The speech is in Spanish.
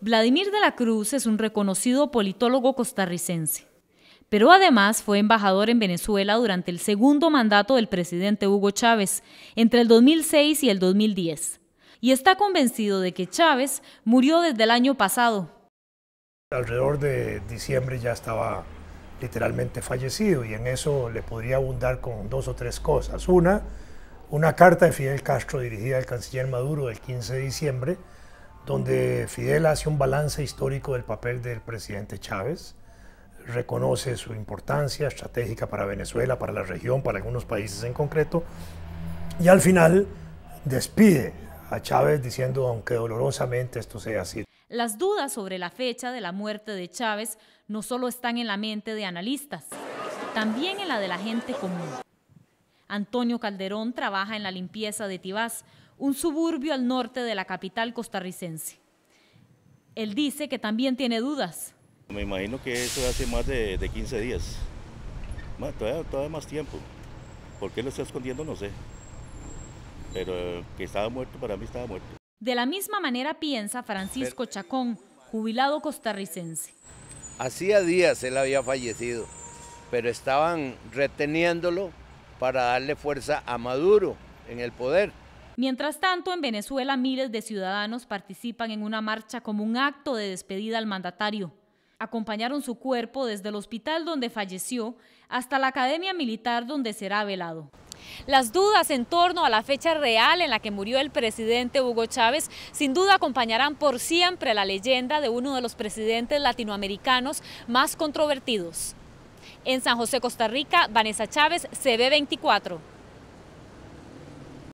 Vladimir de la Cruz es un reconocido politólogo costarricense, pero además fue embajador en Venezuela durante el segundo mandato del presidente Hugo Chávez, entre el 2006 y el 2010, y está convencido de que Chávez murió desde el año pasado. Alrededor de diciembre ya estaba literalmente fallecido y en eso le podría abundar con dos o tres cosas. Una, una carta de Fidel Castro dirigida al canciller Maduro el 15 de diciembre donde Fidel hace un balance histórico del papel del presidente Chávez, reconoce su importancia estratégica para Venezuela, para la región, para algunos países en concreto, y al final despide a Chávez diciendo, aunque dolorosamente esto sea así. Las dudas sobre la fecha de la muerte de Chávez no solo están en la mente de analistas, también en la de la gente común. Antonio Calderón trabaja en la limpieza de Tibás, un suburbio al norte de la capital costarricense. Él dice que también tiene dudas. Me imagino que eso hace más de, 15 días, más, todavía, más tiempo. ¿Por qué lo está escondiendo? No sé. Pero que estaba muerto, para mí estaba muerto. De la misma manera piensa Francisco Chacón, jubilado costarricense. Hacía días él había fallecido, pero estaban reteniéndolo para darle fuerza a Maduro en el poder. Mientras tanto, en Venezuela miles de ciudadanos participan en una marcha como un acto de despedida al mandatario. Acompañaron su cuerpo desde el hospital donde falleció hasta la academia militar donde será velado. Las dudas en torno a la fecha real en la que murió el presidente Hugo Chávez sin duda acompañarán por siempre la leyenda de uno de los presidentes latinoamericanos más controvertidos. En San José, Costa Rica, Vanessa Chávez, CB24.